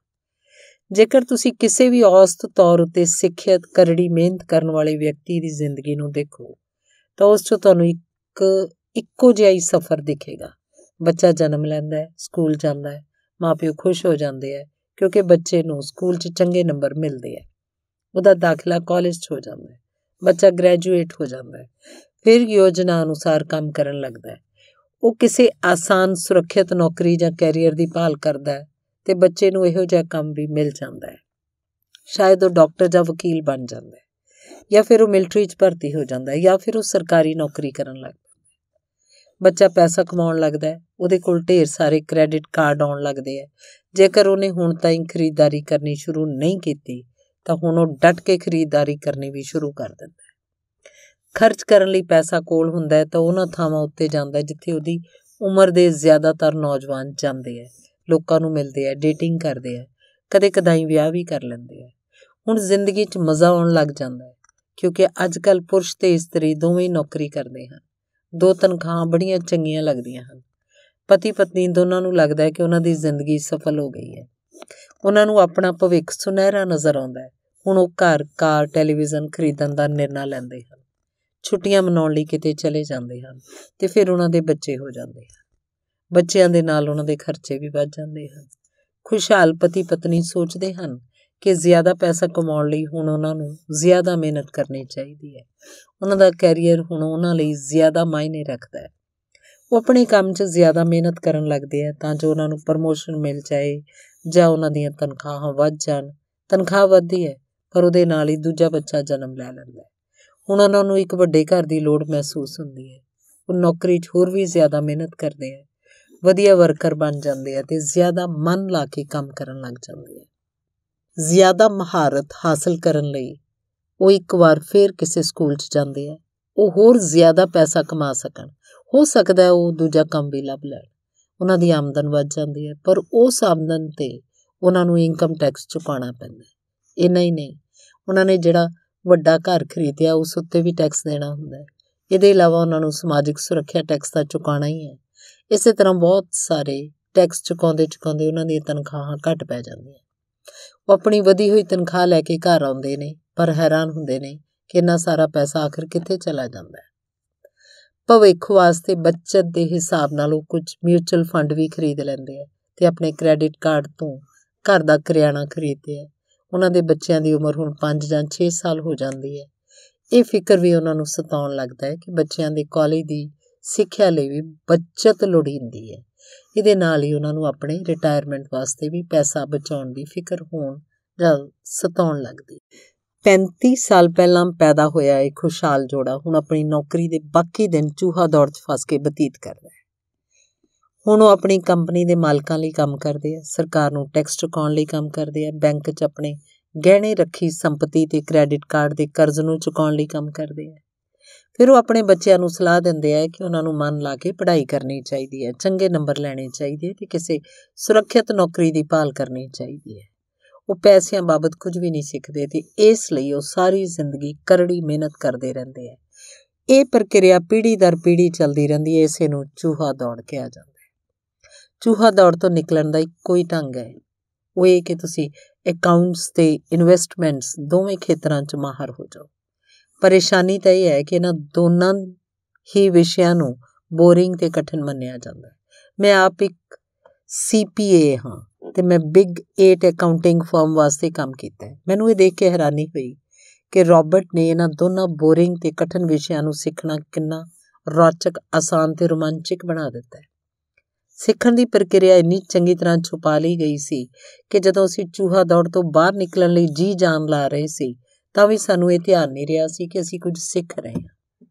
ਜੇਕਰ ਤੁਸੀਂ ਕਿਸੇ ਵੀ ਔਸਤ ਤੌਰ ਉਤੇ ਸਿੱਖਿਅਤ ਕਰੜੀ ਮਿਹਨਤ ਕਰਨ ਵਾਲੇ ਵਿਅਕਤੀ ਦੀ ਜ਼ਿੰਦਗੀ ਨੂੰ ਦੇਖੋ ਤਾਂ ਉਸ 'ਚ ਤੁਹਾਨੂੰ ਇੱਕ ਇੱਕੋ ਜਿਹਾ ਹੀ ਸਫ਼ਰ ਦਿਖੇਗਾ ਬੱਚਾ ਜਨਮ ਲੈਂਦਾ ਹੈ ਸਕੂਲ ਜਾਂਦਾ ਹੈ ਮਾਪਿਓ ਖੁਸ਼ ਹੋ ਜਾਂਦੇ ਆ ਕਿਉਂਕਿ ਬੱਚੇ ਨੂੰ ਸਕੂਲ 'ਚ ਚੰਗੇ ਨੰਬਰ ਮਿਲਦੇ ਆ ਉਹਦਾ ਦਾਖਲਾ ਕਾਲਜ 'ਚ ਹੋ ਜਾਂਦਾ ਹੈ ਬੱਚਾ ਗ੍ਰੈਜੂਏਟ ਹੋ ਜਾਂਦਾ ਹੈ ਫਿਰ ਯੋਜਨਾ ਅਨੁਸਾਰ ਕੰਮ ਕਰਨ ਲੱਗਦਾ ਹੈ ਉਹ ਕਿਸੇ ਆਸਾਨ ਸੁਰੱਖਿਅਤ ਨੌਕਰੀ ਜਾਂ ਕੈਰੀਅਰ ਦੀ ਭਾਲ ਕਰਦਾ ਹੈ ਤੇ ਬੱਚੇ ਨੂੰ ਇਹੋ ਜਿਹਾ ਕੰਮ ਵੀ ਮਿਲ ਜਾਂਦਾ ਹੈ ਸ਼ਾਇਦ ਉਹ ਡਾਕਟਰ ਜਾਂ ਵਕੀਲ ਬਣ ਜਾਂਦਾ ਹੈ ਜਾਂ ਫਿਰ ਉਹ ਮਿਲਟਰੀ 'ਚ ਭਰਤੀ ਹੋ ਜਾਂਦਾ ਹੈ ਜਾਂ ਫਿਰ ਉਹ ਸਰਕਾਰੀ ਨੌਕਰੀ ਕਰਨ ਲੱਗਦਾ ਬੱਚਾ ਪੈਸਾ ਕਮਾਉਣ ਲੱਗਦਾ ਹੈ ਉਹਦੇ ਕੋਲ ਢੇਰ ਸਾਰੇ ਕ੍ਰੈਡਿਟ ਕਾਰਡ ਆਉਣ ਲੱਗਦੇ ਆ ਜੇਕਰ ਉਹਨੇ ਹੁਣ ਤਾਈਂ ਖਰੀਦਦਾਰੀ ਕਰਨੀ ਸ਼ੁਰੂ ਨਹੀਂ ਕੀਤੀ ਤਾਂ ਹੁਣ ਉਹ ਡਟ ਕੇ ਖਰੀਦਦਾਰੀ ਕਰਨੀ ਵੀ ਸ਼ੁਰੂ ਕਰ ਦਿੰਦਾ ਹੈ ਖਰਚ ਕਰਨ ਲਈ ਪੈਸਾ ਕੋਲ ਹੁੰਦਾ ਹੈ ਤਾਂ ਉਹਨਾਂ ਥਾਵਾਂ ਉੱਤੇ ਜਾਂਦਾ ਜਿੱਥੇ ਉਹਦੀ ਉਮਰ ਦੇ ਜ਼ਿਆਦਾਤਰ ਨੌਜਵਾਨ ਜਾਂਦੇ ਆ ਲੋਕਾਂ ਨੂੰ ਮਿਲਦੇ ਆ ਡੇਟਿੰਗ ਕਰਦੇ ਆ ਕਦੇ ਕਦਾਈ ਵਿਆਹ ਵੀ ਕਰ ਲੈਂਦੇ ਆ ਹੁਣ ਜ਼ਿੰਦਗੀ 'ਚ ਮਜ਼ਾ ਆਉਣ ਲੱਗ ਜਾਂਦਾ ਹੈ ਕਿਉਂਕਿ ਅੱਜ ਕੱਲ ਪੁਰਸ਼ ਤੇ ਇਸਤਰੀ ਦੋਵੇਂ ਨੌਕਰੀ ਕਰਦੇ ਹਨ ਦੋ ਤਨਖਾਹਾਂ ਬੜੀਆਂ ਚੰਗੀਆਂ ਲੱਗਦੀਆਂ ਹਨ ਪਤੀ ਪਤਨੀ ਦੋਨਾਂ ਨੂੰ ਲੱਗਦਾ ਹੈ ਕਿ ਉਹਨਾਂ ਦੀ ਜ਼ਿੰਦਗੀ ਸਫਲ ਹੋ ਗਈ ਹੈ ਉਹਨਾਂ ਨੂੰ ਆਪਣਾ ਭਵਿੱਖ ਸੁਨਹਿਰਾ ਨਜ਼ਰ ਆਉਂਦਾ ਹੈ ਹੁਣ ਉਹ ਘਰ ਕਾਰ ਟੈਲੀਵਿਜ਼ਨ ਖਰੀਦਣ ਦਾ ਨਿਰਣਾ ਲੈਂਦੇ ਹਨ ਛੁੱਟੀਆਂ ਮਨਾਉਣ ਲਈ ਕਿਤੇ ਚਲੇ ਜਾਂਦੇ ਹਨ ਤੇ ਫਿਰ ਉਹਨਾਂ ਦੇ ਬੱਚੇ ਹੋ ਜਾਂਦੇ ਹਨ ਬੱਚਿਆਂ ਦੇ ਨਾਲ ਉਹਨਾਂ ਦੇ ਖਰਚੇ ਵੀ ਵੱਧ ਜਾਂਦੇ ਹਨ ਖੁਸ਼ਹਾਲ ਪਤੀ ਪਤਨੀ ਸੋਚਦੇ ਹਨ ਕਿ ਜ਼ਿਆਦਾ ਪੈਸਾ ਕਮਾਉਣ ਲਈ ਹੁਣ ਉਹਨਾਂ ਨੂੰ ਜ਼ਿਆਦਾ ਮਿਹਨਤ ਕਰਨੀ ਚਾਹੀਦੀ ਹੈ ਉਹਨਾਂ ਦਾ ਕੈਰੀਅਰ ਹੁਣ ਉਹਨਾਂ ਲਈ ਜ਼ਿਆਦਾ ਮਾਇਨੇ ਰੱਖਦਾ ਹੈ ਉਹ ਆਪਣੇ ਕੰਮ 'ਚ ਜ਼ਿਆਦਾ ਮਿਹਨਤ ਕਰਨ ਲੱਗਦੇ ਆ ਤਾਂ ਜੋ ਉਹਨਾਂ ਨੂੰ ਪ੍ਰਮੋਸ਼ਨ ਮਿਲ ਜਾਏ ਜਾਂ ਉਹਨਾਂ ਦੀਆਂ ਤਨਖਾਹਾਂ ਵੱਧ ਜਾਣ ਤਨਖਾਹ ਵੱਧਦੀ ਹੈ ਪਰ ਉਹਦੇ ਨਾਲ ਹੀ ਦੂਜਾ ਬੱਚਾ ਜਨਮ ਲੈ ਲੈਂਦਾ ਹੈ ਹੁਣ ਉਹਨਾਂ ਨੂੰ ਇੱਕ ਵੱਡੇ ਘਰ ਦੀ ਲੋੜ ਮਹਿਸੂਸ ਹੁੰਦੀ ਹੈ ਉਹ ਨੌਕਰੀ 'ਚ ਹੋਰ ਵੀ ਜ਼ਿਆਦਾ ਮਿਹਨਤ ਕਰਦੇ ਆ ਵਧੀਆ ਵਰਕਰ ਬਣ ਜਾਂਦੇ ਆ ਤੇ ਜ਼ਿਆਦਾ ਮਨ ਲਾ ਕੇ ਕੰਮ ਕਰਨ ਲੱਗ ਜਾਂਦੇ ਆ ਜ਼ਿਆਦਾ ਮਹਾਰਤ ਹਾਸਲ ਕਰਨ ਲਈ ਉਹ ਇੱਕ ਵਾਰ ਫੇਰ ਕਿਸੇ ਸਕੂਲ 'ਚ ਜਾਂਦੇ ਆ ਉਹ ਹੋਰ ਜ਼ਿਆਦਾ ਪੈਸਾ ਕਮਾ ਸਕਣ ਹੋ ਸਕਦਾ ਉਹ ਦੂਜਾ ਕੰਮ ਵੀ ਲੱਭ ਲੈਣ ਉਹਨਾਂ ਦੀ ਆਮਦਨ ਵੱਧ ਜਾਂਦੀ ਹੈ ਪਰ ਉਸ ਆਮਦਨ ਤੇ ਉਹਨਾਂ ਨੂੰ ਇਨਕਮ ਟੈਕਸ ਚੁਕਾਉਣਾ ਪੈਂਦਾ ਇੰਨਾ ਹੀ ਨਹੀਂ ਉਹਨਾਂ ਨੇ ਜਿਹੜਾ ਵੱਡਾ ਘਰ ਖਰੀਦਿਆ ਉਸ ਉੱਤੇ ਵੀ ਟੈਕਸ ਦੇਣਾ ਹੁੰਦਾ ਹੈ ਇਹਦੇ ਇਲਾਵਾ ਉਹਨਾਂ ਨੂੰ ਸਮਾਜਿਕ ਸੁਰੱਖਿਆ ਟੈਕਸ ਦਾ ਚੁਕਾਉਣਾ ਹੀ ਹੈ ਇਸੇ ਤਰ੍ਹਾਂ ਬਹੁਤ ਸਾਰੇ ਟੈਕਸ ਚੁਕਾਉਂਦੇ ਚੁਕਾਉਂਦੇ ਉਹਨਾਂ ਦੀਆਂ ਤਨਖਾਹਾਂ ਘਟ ਪੈ ਜਾਂਦੀਆਂ ਉਹ ਆਪਣੀ ਵਧੀ ਹੋਈ ਤਨਖਾਹ ਲੈ ਕੇ ਘਰ ਆਉਂਦੇ ਨੇ ਪਰ ਹੈਰਾਨ ਹੁੰਦੇ ਨੇ ਕਿ ਇੰਨਾ ਸਾਰਾ ਪੈਸਾ ਆਖਰ ਕਿੱਥੇ ਚਲਾ ਜਾਂਦਾ ਹੈ ਭਵਿੱਖ ਵਾਸਤੇ ਬਚਤ ਦੇ ਹਿਸਾਬ ਨਾਲ ਉਹ ਕੁਝ ਮਿਊਚੁਅਲ ਫੰਡ ਵੀ ਖਰੀਦ ਲੈਂਦੇ ਆ ਤੇ ਆਪਣੇ ਕ੍ਰੈਡਿਟ ਕਾਰਡ ਤੋਂ ਘਰ ਦਾ ਕਿਰਿਆਣਾ ਖਰੀਦਦੇ ਆ ਉਹਨਾਂ ਦੇ ਬੱਚਿਆਂ ਦੀ ਉਮਰ ਹੁਣ 5 ਜਾਂ 6 ਸਾਲ ਹੋ ਜਾਂਦੀ ਹੈ ਇਹ ਫਿਕਰ ਵੀ ਉਹਨਾਂ ਨੂੰ ਸਤਾਉਣ ਲੱਗਦਾ ਹੈ ਕਿ ਬੱਚਿਆਂ ਦੇ ਕਾਲਜ ਦੀ ਸਿੱਖਿਆ ਲਈ ਵੀ ਬਚਤ ਲੋੜੀਂਦੀ ਹੈ ਇਹਦੇ ਨਾਲ ਹੀ ਉਹਨਾਂ ਨੂੰ ਆਪਣੇ ਰਿਟਾਇਰਮੈਂਟ ਵਾਸਤੇ ਵੀ ਪੈਸਾ ਬਚਾਉਣ ਦੀ ਫਿਕਰ ਹੋਣ ਜਾਂ ਸਤਾਉਣ ਲੱਗਦੀ 35 ਸਾਲ ਪਹਿਲਾਂ ਪੈਦਾ ਹੋਇਆ ਇਹ ਖੁਸ਼ਹਾਲ ਜੋੜਾ ਹੁਣ ਆਪਣੀ ਨੌਕਰੀ ਦੇ ਬਾਕੀ ਦਿਨ ਚੂਹਾ ਦੌੜ 'ਚ ਫਸ ਕੇ ਬਤੀਤ ਕਰਦਾ ਹੈ ਹੁਣ ਉਹ ਆਪਣੀ ਕੰਪਨੀ ਦੇ ਮਾਲਕਾਂ ਲਈ ਕੰਮ ਕਰਦੇ ਆ ਸਰਕਾਰ ਨੂੰ ਟੈਕਸ ਚੁਕਾਉਣ ਲਈ ਕੰਮ ਕਰਦੇ ਆ ਬੈਂਕ 'ਚ ਆਪਣੇ ਗਹਿਣੇ ਰੱਖੀ ਸੰਪਤੀ ਤੇ ਕ੍ਰੈਡਿਟ ਕਾਰਡ ਦੇ ਕਰਜ਼ ਨੂੰ ਚੁਕਾਉਣ ਲਈ ਕੰਮ ਕਰਦੇ ਆ ਫਿਰ ਉਹ ਆਪਣੇ ਬੱਚਿਆਂ ਨੂੰ ਸਲਾਹ ਦਿੰਦੇ ਆ ਕਿ ਉਹਨਾਂ ਨੂੰ ਮਨ ਲਾ ਕੇ ਪੜ੍ਹਾਈ ਕਰਨੀ ਚਾਹੀਦੀ ਹੈ ਚੰਗੇ ਨੰਬਰ ਲੈਣੇ ਚਾਹੀਦੇ ਤੇ ਕਿਸੇ ਸੁਰੱਖਿਅਤ ਨੌਕਰੀ ਦੀ ਭਾਲ ਕਰਨੀ ਚਾਹੀਦੀ ਹੈ ਉਹ ਪੈਸਿਆਂ ਬਾਬਤ ਕੁਝ ਵੀ ਨਹੀਂ ਸਿੱਖਦੇ ਤੇ ਇਸ ਲਈ ਉਹ ਸਾਰੀ ਜ਼ਿੰਦਗੀ ਕਰੜੀ ਮਿਹਨਤ ਕਰਦੇ ਰਹਿੰਦੇ ਆ ਇਹ ਪ੍ਰਕਿਰਿਆ ਪੀੜੀ ਦਰ ਪੀੜੀ ਚੱਲਦੀ ਰਹਿੰਦੀ ਹੈ ਇਸੇ ਨੂੰ ਚੂਹਾ ਦੌੜ ਕਿਹਾ ਜਾਂਦਾ ਹੈ ਚੂਹਾ ਦੌੜ ਤੋਂ ਨਿਕਲਣ ਦਾ ਕੋਈ ਢੰਗ ਹੈ ਉਹ ਇਹ ਕਿ ਤੁਸੀਂ ਅਕਾਊਂਟਸ ਤੇ ਇਨਵੈਸਟਮੈਂਟਸ ਦੋਵੇਂ ਖੇਤਰਾਂ 'ਚ ਮਾਹਰ ਹੋ ਜਾਓ ਪਰੇਸ਼ਾਨੀ ਤਾਂ ਇਹ ਹੈ ਕਿ ਇਹਨਾਂ ਦੋਨਾਂ ਹੀ ਵਿਸ਼ਿਆਂ ਨੂੰ ਬੋਰਿੰਗ ਤੇ ਕਠਿਨ ਮੰਨਿਆ ਜਾਂਦਾ ਹੈ ਮੈਂ ਆਪ ਇੱਕ ਸੀਪੀਏ ਹਾਂ ਤੇ ਮੈਂ ਬਿਗ 8 ਅਕਾਊਂਟਿੰਗ ਫਰਮ ਵਾਸਤੇ ਕੰਮ ਕੀਤਾ ਮੈਨੂੰ ਇਹ ਦੇਖ ਕੇ ਹੈਰਾਨੀ ਹੋਈ ਕਿ ਰਾਬਰਟ ਨੇ ਇਹਨਾਂ ਦੋਨਾਂ ਬੋਰਿੰਗ ਤੇ ਕਠਿਨ ਵਿਸ਼ਿਆਂ ਨੂੰ ਸਿੱਖਣਾ ਕਿੰਨਾ ਰੌਚਕ ਆਸਾਨ ਤੇ ਰੋਮਾਂਚਿਕ ਬਣਾ ਦਿੱਤਾ ਹੈ ਸਿੱਖਣ ਦੀ ਪ੍ਰਕਿਰਿਆ ਇੰਨੀ ਚੰਗੀ ਤਰ੍ਹਾਂ ਛੁਪਾ ਲਈ ਗਈ ਸੀ ਕਿ ਜਦੋਂ ਅਸੀਂ ਚੂਹਾ ਦੌੜ ਤੋਂ ਬਾਹਰ ਨਿਕਲਣ ਲਈ ਜੀ ਜਾਨ ਲਾ ਰਹੇ ਸੀ ਤਾਂ ਵੀ ਸਾਨੂੰ ਇਹ ਧਿਆਨ ਨਹੀਂ ਰਿਹਾ ਸੀ ਕਿ ਅਸੀਂ ਕੁਝ ਸਿੱਖ ਰਹੇ ਹਾਂ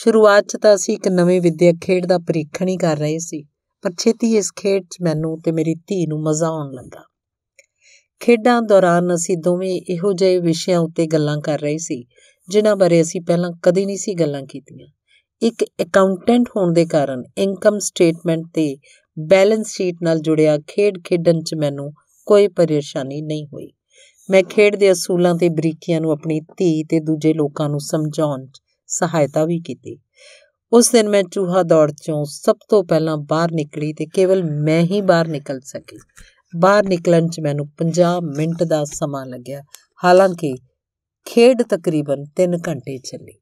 ਸ਼ੁਰੂਆਤ 'ਚ ਤਾਂ ਅਸੀਂ ਇੱਕ ਨਵੇਂ ਵਿਦਿਅਕ ਖੇਡ ਦਾ ਪ੍ਰੀਖਣ ਹੀ ਕਰ ਰਹੇ ਸੀ ਪਰ ਛੇਤੀ ਇਸ ਖੇਡ 'ਚ ਮੈਨੂੰ ਤੇ ਮੇਰੀ ਧੀ ਨੂੰ ਮਜ਼ਾ ਆਉਣ ਲੱਗਾ ਖੇਡਾਂ ਦੌਰਾਨ ਅਸੀਂ ਦੋਵੇਂ ਇਹੋ ਜਿਹੇ ਵਿਸ਼ਿਆਂ ਉੱਤੇ ਗੱਲਾਂ ਕਰ ਰਹੇ ਸੀ ਜਿਨ੍ਹਾਂ ਬਾਰੇ ਅਸੀਂ ਪਹਿਲਾਂ ਕਦੇ ਨਹੀਂ ਸੀ ਗੱਲਾਂ ਕੀਤੀਆਂ ਇੱਕ ਅਕਾਊਂਟੈਂਟ ਹੋਣ ਦੇ ਕਾਰਨ ਇਨਕਮ ਸਟੇਟਮੈਂਟ ਤੇ ਬੈਲੈਂਸ ਸ਼ੀਟ ਨਾਲ ਜੁੜਿਆ ਖੇਡ ਖੇਡਣ 'ਚ ਮੈਨੂੰ ਕੋਈ ਪਰੇਸ਼ਾਨੀ ਨਹੀਂ ਹੋਈ ਮੈਂ ਖੇਡ ਦੇ ਅਸੂਲਾਂ ਤੇ ਬਰੀਕੀਆਂ ਨੂੰ ਆਪਣੀ ਧੀ ਤੇ ਦੂਜੇ ਲੋਕਾਂ ਨੂੰ ਸਮਝਾਉਣ 'ਚ ਸਹਾਇਤਾ ਵੀ ਕੀਤੀ ਉਸ ਦਿਨ ਮੈਂ ਚੂਹਾ ਦੌੜ ਚੋਂ ਸਭ ਤੋਂ ਪਹਿਲਾਂ ਬਾਹਰ ਨਿਕਲੀ ਤੇ ਕੇਵਲ ਮੈਂ ਹੀ ਬਾਹਰ ਨਿਕਲ ਸਕੀ ਬਾਹਰ ਨਿਕਲਣ 'ਚ ਮੈਨੂੰ 50 ਮਿੰਟ ਦਾ ਸਮਾਂ ਲੱਗਿਆ ਹਾਲਾਂਕਿ ਖੇਡ ਤਕਰੀਬਨ 3 ਘੰਟੇ ਚੱਲੀ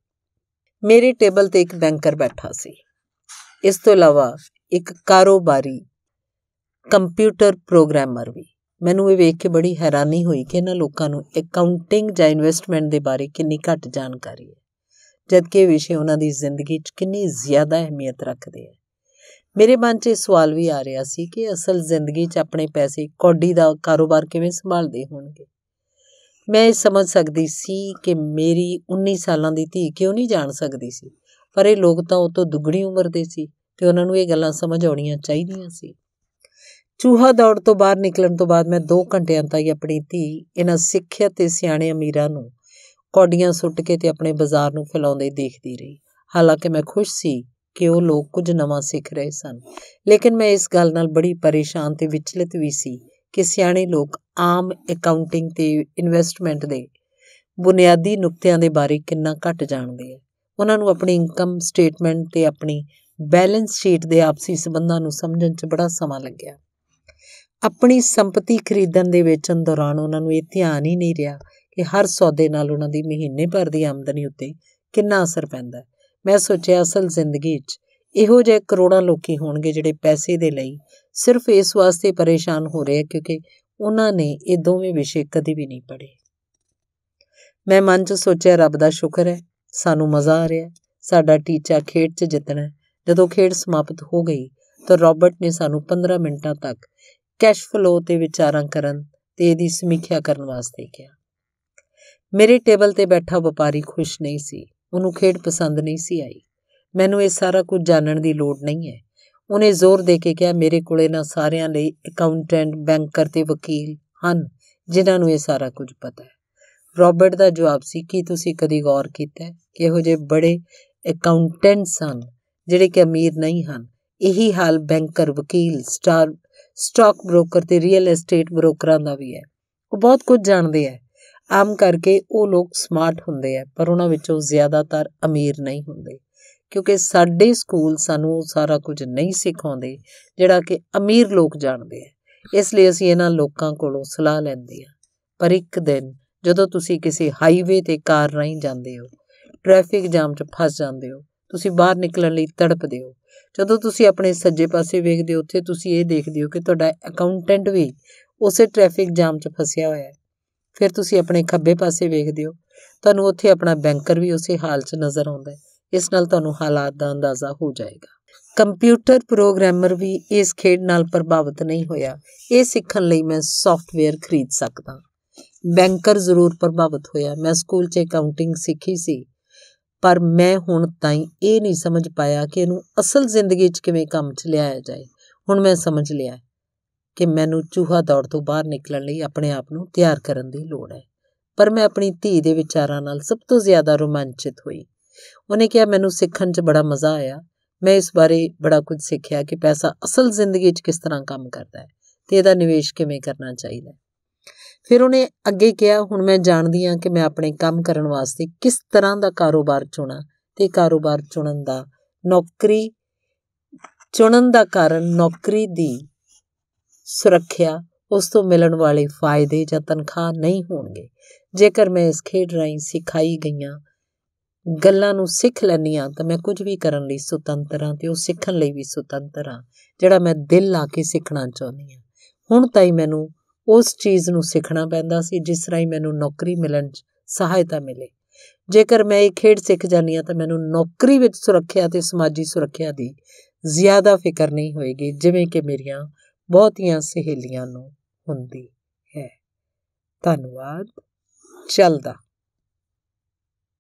ਮੇਰੇ ਟੇਬਲ ਤੇ ਇੱਕ ਬੈਂਕਰ ਬੈਠਾ ਸੀ ਇਸ ਤੋਂ ਇਲਾਵਾ ਇੱਕ ਕਾਰੋਬਾਰੀ ਕੰਪਿਊਟਰ ਪ੍ਰੋਗਰਾਮਰ ਵੀ ਮੈਨੂੰ ਇਹ ਵੇਖ ਕੇ ਬੜੀ ਹੈਰਾਨੀ ਹੋਈ ਕਿ ਇਹਨਾਂ ਲੋਕਾਂ ਨੂੰ ਅਕਾਊਂਟਿੰਗ ਜਾਂ ਇਨਵੈਸਟਮੈਂਟ ਦੇ ਬਾਰੇ ਕਿੰਨੀ ਘੱਟ ਜਾਣਕਾਰੀ ਹੈ ਜਦਕਿ ਇਹ ਵਿਸ਼ੇ ਉਹਨਾਂ ਦੀ ਜ਼ਿੰਦਗੀ 'ਚ ਕਿੰਨੀ ਜ਼ਿਆਦਾ ਅਹਿਮੀਅਤ ਰੱਖਦੇ ਆ ਮੇਰੇ ਮਨ 'ਚ ਇਹ ਸਵਾਲ ਵੀ ਆ ਰਿਹਾ ਸੀ ਕਿ ਅਸਲ ਜ਼ਿੰਦਗੀ 'ਚ ਆਪਣੇ ਪੈਸੇ ਕੌਡੀ ਦਾ ਕਾਰੋਬਾਰ ਕਿਵੇਂ ਸੰਭਾਲਦੇ ਹੋਣਗੇ ਮੈਂ ਇਹ ਸਮਝ ਸਕਦੀ ਸੀ ਕਿ ਮੇਰੀ 19 ਸਾਲਾਂ ਦੀ ਧੀ ਕਿਉਂ ਨਹੀਂ ਜਾਣ ਸਕਦੀ ਸੀ ਪਰ ਇਹ ਲੋਕ ਤਾਂ ਉਹ ਤੋਂ ਦੁੱਗਣੀ ਉਮਰ ਦੇ ਸੀ ਤੇ ਉਹਨਾਂ ਨੂੰ ਇਹ ਗੱਲਾਂ ਸਮਝ ਆਉਣੀਆਂ ਚਾਹੀਦੀਆਂ ਸੀ ਚੂਹਾ ਦੌੜ ਤੋਂ ਬਾਹਰ ਨਿਕਲਣ ਤੋਂ ਬਾਅਦ ਮੈਂ 2 ਘੰਟਿਆਂ ਤਾਈਂ ਆਪਣੀ ਧੀ ਇਹਨਾਂ ਸਿੱਖਿਅਤ ਤੇ ਸਿਆਣੇ ਅਮੀਰਾਂ ਨੂੰ ਕੌਡੀਆਂ ਸੁੱਟ ਕੇ ਤੇ ਆਪਣੇ ਬਾਜ਼ਾਰ ਨੂੰ ਫੈਲਾਉਂਦੇ ਦੇਖਦੀ ਰਹੀ ਹਾਲਾਂਕਿ ਮੈਂ ਖੁਸ਼ ਸੀ ਕਿ ਉਹ ਲੋਕ ਕੁਝ ਨਵਾਂ ਸਿੱਖ ਰਹੇ ਸਨ ਲੇਕਿਨ ਮੈਂ ਇਸ ਗੱਲ ਨਾਲ ਬੜੀ ਪਰੇਸ਼ਾਨ ਤੇ ਵਿਚਲਿਤ ਵੀ ਸੀ ਕਿ ਸਿਆਣੇ ਲੋਕ ਆਮ ਅਕਾਊਂਟਿੰਗ ਤੇ ਇਨਵੈਸਟਮੈਂਟ ਦੇ ਬੁਨਿਆਦੀ ਨੁਕਤਿਆਂ ਦੇ ਬਾਰੇ ਕਿੰਨਾ ਘੱਟ ਜਾਣਦੇ ਆ ਉਹਨਾਂ ਨੂੰ ਆਪਣੀ ਇਨਕਮ ਸਟੇਟਮੈਂਟ ਤੇ ਆਪਣੀ ਬੈਲੈਂਸ ਸ਼ੀਟ ਦੇ ਆਪਸੀ ਸਬੰਧਾਂ ਨੂੰ ਸਮਝਣ 'ਚ ਬੜਾ ਸਮਾਂ ਲੱਗਿਆ ਆਪਣੀ ਸੰਪਤੀ ਖਰੀਦਣ ਦੇ ਵੇਚਣ ਦੌਰਾਨ ਉਹਨਾਂ ਨੂੰ ਇਹ ਧਿਆਨ ਹੀ ਨਹੀਂ ਰਿਹਾ ਕਿ ਹਰ ਸੌਦੇ ਨਾਲ ਉਹਨਾਂ ਦੀ ਮਹੀਨੇ ਭਰ ਦੀ ਆਮਦਨੀ ਉੱਤੇ ਕਿੰਨਾ ਅਸਰ ਪੈਂਦਾ ਹੈ ਮੈਂ ਸੋਚਿਆ ਅਸਲ ਜ਼ਿੰਦਗੀ 'ਚ ਇਹੋ ਜਿਹੇ ਕਰੋੜਾਂ ਲੋਕੀ ਹੋਣਗੇ ਜਿਹੜੇ ਪੈਸੇ ਦੇ ਲਈ ਸਿਰਫ ਇਸ ਵਾਸਤੇ ਪਰੇਸ਼ਾਨ ਹੋ ਰਹੇ ਕਿਉਂਕਿ ਉਹਨਾਂ ਨੇ ਇਹ ਦੋਵੇਂ ਵਿਸ਼ੇ ਕਦੇ ਵੀ ਨਹੀਂ ਪੜ੍ਹੇ ਮੈਂ ਮਨ 'ਚ ਸੋਚਿਆ ਰੱਬ ਦਾ ਸ਼ੁਕਰ ਹੈ ਸਾਨੂੰ ਮਜ਼ਾ ਆ ਰਿਹਾ ਸਾਡਾ ਟੀਚਾ ਖੇਡ 'ਚ ਜਿੱਤਣਾ ਜਦੋਂ ਖੇਡ ਸਮਾਪਤ ਹੋ ਗਈ ਤਾਂ ਰਾਬਰਟ ਨੇ ਸਾਨੂੰ 15 ਮਿੰਟਾਂ ਤੱਕ ਕੈਸ਼ ਫਲੋ ਤੇ ਵਿਚਾਰਾਂ ਕਰਨ ਤੇ ਇਹਦੀ ਸਮੀਖਿਆ ਕਰਨ ਵਾਸਤੇ ਕਿਹਾ ਮੇਰੇ ਟੇਬਲ ਤੇ ਬੈਠਾ ਵਪਾਰੀ ਖੁਸ਼ ਨਹੀਂ ਸੀ ਉਹਨੂੰ ਖੇਡ ਪਸੰਦ ਨਹੀਂ ਸੀ ਆਈ ਮੈਨੂੰ ਇਹ ਸਾਰਾ ਕੁਝ ਜਾਣਨ ਦੀ ਲੋੜ ਨਹੀਂ ਹੈ ਉਹਨੇ ਜ਼ੋਰ ਦੇ ਕੇ ਕਿਹਾ ਮੇਰੇ ਕੋਲੇ ਨਾ ਸਾਰਿਆਂ ਲਈ ਅਕਾਊਂਟੈਂਟ ਬੈਂਕਰ ਤੇ ਵਕੀਲ ਹਨ ਜਿਨ੍ਹਾਂ ਨੂੰ ਇਹ ਸਾਰਾ ਕੁਝ ਪਤਾ ਹੈ ਰਾਬਰਟ ਦਾ ਜਵਾਬ ਸੀ ਕਿ ਤੁਸੀਂ ਕਦੀ ਗੌਰ ਕੀਤਾ ਕਿ ਇਹੋ ਜਿਹੇ ਬੜੇ ਅਕਾਊਂਟੈਂਟਸ ਹਨ ਜਿਹੜੇ ਕਿ ਅਮੀਰ ਨਹੀਂ ਹਨ ਇਹੀ ਹਾਲ ਬੈਂਕਰ ਵਕੀਲ ਸਟਾਰ ਸਟਾਕ ਬ੍ਰੋਕਰ ਤੇ ਰੀਅਲ ਏਸਟੇਟ ਬ੍ਰੋਕਰਾਂ ਦਾ ਵੀ ਹੈ ਉਹ ਬਹੁਤ ਕੁਝ ਜਾਣਦੇ ਆ ਆਮ ਕਰਕੇ ਉਹ ਲੋਕ ਸਮਾਰਟ ਹੁੰਦੇ ਆ ਪਰ ਉਹਨਾਂ ਵਿੱਚੋਂ ਜ਼ਿਆਦਾਤਰ ਅਮੀਰ ਨਹੀਂ ਹੁੰਦੇ ਕਿਉਂਕਿ ਸਾਡੇ ਸਕੂਲ ਸਾਨੂੰ ਉਹ ਸਾਰਾ ਕੁਝ ਨਹੀਂ ਸਿਖਾਉਂਦੇ ਜਿਹੜਾ ਕਿ ਅਮੀਰ ਲੋਕ ਜਾਣਦੇ ਆ ਇਸ ਲਈ ਅਸੀਂ ਇਹਨਾਂ ਲੋਕਾਂ ਕੋਲੋਂ ਸਲਾਹ ਲੈਂਦੇ ਆ ਪਰ ਇੱਕ ਦਿਨ ਜਦੋਂ ਤੁਸੀਂ ਕਿਸੇ ਹਾਈਵੇ ਤੇ ਕਾਰ ਰਾਹੀਂ ਜਾਂਦੇ ਹੋ ਟ੍ਰੈਫਿਕ ਜਾਮ 'ਚ ਫਸ ਜਾਂਦੇ ਹੋ ਤੁਸੀਂ ਬਾਹਰ ਨਿਕਲਣ ਲਈ ਤੜਪਦੇ ਹੋ ਜਦੋਂ ਤੁਸੀਂ ਆਪਣੇ ਸੱਜੇ ਪਾਸੇ ਵੇਖਦੇ ਹੋ ਉੱਥੇ ਤੁਸੀਂ ਇਹ ਦੇਖਦੇ ਹੋ ਕਿ ਤੁਹਾਡਾ ਅਕਾਊਂਟੈਂਟ ਵੀ ਉਸੇ ਟ੍ਰੈਫਿਕ ਜਾਮ 'ਚ ਫਸਿਆ ਹੋਇਆ ਹੈ ਫਿਰ ਤੁਸੀਂ ਆਪਣੇ ਖੱਬੇ ਪਾਸੇ ਵੇਖਦੇ ਹੋ ਤੁਹਾਨੂੰ ਉੱਥੇ ਆਪਣਾ ਬੈਂਕਰ ਵੀ ਉਸੇ ਹਾਲ 'ਚ ਨਜ਼ਰ ਆਉਂਦਾ ਹੈ ਇਸ ਨਾਲ ਤੁਹਾਨੂੰ ਹਾਲਾਤ ਦਾ ਅੰਦਾਜ਼ਾ ਹੋ ਜਾਏਗਾ ਕੰਪਿਊਟਰ ਪ੍ਰੋਗਰਾਮਰ ਵੀ ਇਸ ਖੇਡ ਨਾਲ ਪ੍ਰਭਾਵਿਤ ਨਹੀਂ ਹੋਇਆ ਇਹ ਸਿੱਖਣ ਲਈ ਮੈਂ ਸੌਫਟਵੇਅਰ ਖਰੀਦ ਸਕਦਾ ਬੈਂਕਰ ਜ਼ਰੂਰ ਪ੍ਰਭਾਵਿਤ ਹੋਇਆ ਮੈਂ ਸਕੂਲ 'ਚ ਅਕਾਊਂਟਿੰਗ ਸਿੱਖੀ ਸੀ ਪਰ ਮੈਂ ਹੁਣ ਤਾਈਂ ਇਹ ਨਹੀਂ ਸਮਝ ਪਾਇਆ ਕਿ ਇਹਨੂੰ ਅਸਲ ਜ਼ਿੰਦਗੀ 'ਚ ਕਿਵੇਂ ਕੰਮ 'ਚ ਲਿਆਇਆ ਜਾਏ ਹੁਣ ਮੈਂ ਸਮਝ ਲਿਆ ਕਿ ਮੈਨੂੰ ਚੂਹਾ ਦੌੜ ਤੋਂ ਬਾਹਰ ਨਿਕਲਣ ਲਈ ਆਪਣੇ ਆਪ ਨੂੰ ਤਿਆਰ ਕਰਨ ਦੀ ਲੋੜ ਹੈ ਪਰ ਮੈਂ ਆਪਣੀ ਧੀ ਦੇ ਵਿਚਾਰਾਂ ਨਾਲ ਸਭ ਤੋਂ ਜ਼ਿਆਦਾ ਰੋਮਾਂਚਿਤ ਹੋਈ ਉਹਨੇ ਕਿਹਾ ਮੈਨੂੰ ਸਿੱਖਣ 'ਚ ਬੜਾ ਮਜ਼ਾ ਆਇਆ ਮੈਂ ਇਸ ਬਾਰੇ ਬੜਾ ਕੁਝ ਸਿੱਖਿਆ ਕਿ ਪੈਸਾ ਅਸਲ ਜ਼ਿੰਦਗੀ 'ਚ ਕਿਸ ਤਰ੍ਹਾਂ ਕੰਮ ਕਰਦਾ ਹੈ ਤੇ ਇਹਦਾ ਨਿਵੇਸ਼ ਕਿਵੇਂ ਕਰਨਾ ਚਾਹੀਦਾ ਹੈ ਫਿਰ ਉਹਨੇ ਅੱਗੇ ਕਿਹਾ ਹੁਣ ਮੈਂ ਜਾਣਦੀ ਹਾਂ ਕਿ ਮੈਂ ਆਪਣੇ ਕੰਮ ਕਰਨ ਵਾਸਤੇ ਕਿਸ ਤਰ੍ਹਾਂ ਦਾ ਕਾਰੋਬਾਰ ਚੁਣਾ ਤੇ ਕਾਰੋਬਾਰ ਚੁਣਨ ਦਾ ਨੌਕਰੀ ਚੁਣਨ ਦਾ ਕਾਰਨ ਨੌਕਰੀ ਦੀ ਸੁਰੱਖਿਆ ਉਸ ਤੋਂ ਮਿਲਣ ਵਾਲੇ ਫਾਇਦੇ ਜਾਂ ਤਨਖਾਹ ਨਹੀਂ ਹੋਣਗੇ ਜੇਕਰ ਮੈਂ ਇਸ ਖੇਡ ਰਾਈ ਸਿਖਾਈ ਗਈਆਂ ਗੱਲਾਂ ਨੂੰ ਸਿੱਖ ਲੈਣੀਆਂ ਤਾਂ ਮੈਂ ਕੁਝ ਵੀ ਕਰਨ ਲਈ ਸੁਤੰਤਰ ਹਾਂ ਤੇ ਉਹ ਸਿੱਖਣ ਲਈ ਵੀ ਸੁਤੰਤਰ ਹਾਂ ਜਿਹੜਾ ਮੈਂ ਦਿਲ ਲਾ ਕੇ ਸਿੱਖਣਾ ਚਾਹੁੰਦੀ ਹਾਂ ਹੁਣ ਤਾਈ ਮੈਨੂੰ ਉਸ ਚੀਜ਼ ਨੂੰ ਸਿੱਖਣਾ ਪੈਂਦਾ ਸੀ ਜਿਸ ਰਾਹੀਂ ਮੈਨੂੰ ਨੌਕਰੀ ਮਿਲਣ 'ਚ ਸਹਾਇਤਾ ਮਿਲੇ ਜੇਕਰ ਮੈਂ ਇਹ ਖੇਡ ਸਿੱਖ ਜਾਨੀ ਆ ਤਾਂ ਮੈਨੂੰ ਨੌਕਰੀ ਵਿੱਚ ਸੁਰੱਖਿਆ ਤੇ ਸਮਾਜੀ ਸੁਰੱਖਿਆ ਦੀ ਜ਼ਿਆਦਾ ਫਿਕਰ ਨਹੀਂ ਹੋਏਗੀ ਜਿਵੇਂ ਕਿ ਮੇਰੀਆਂ ਬਹੁਤੀਆਂ ਸਹੇਲੀਆਂ ਨੂੰ ਹੁੰਦੀ ਹੈ ਧੰਨਵਾਦ ਚੱਲਦਾ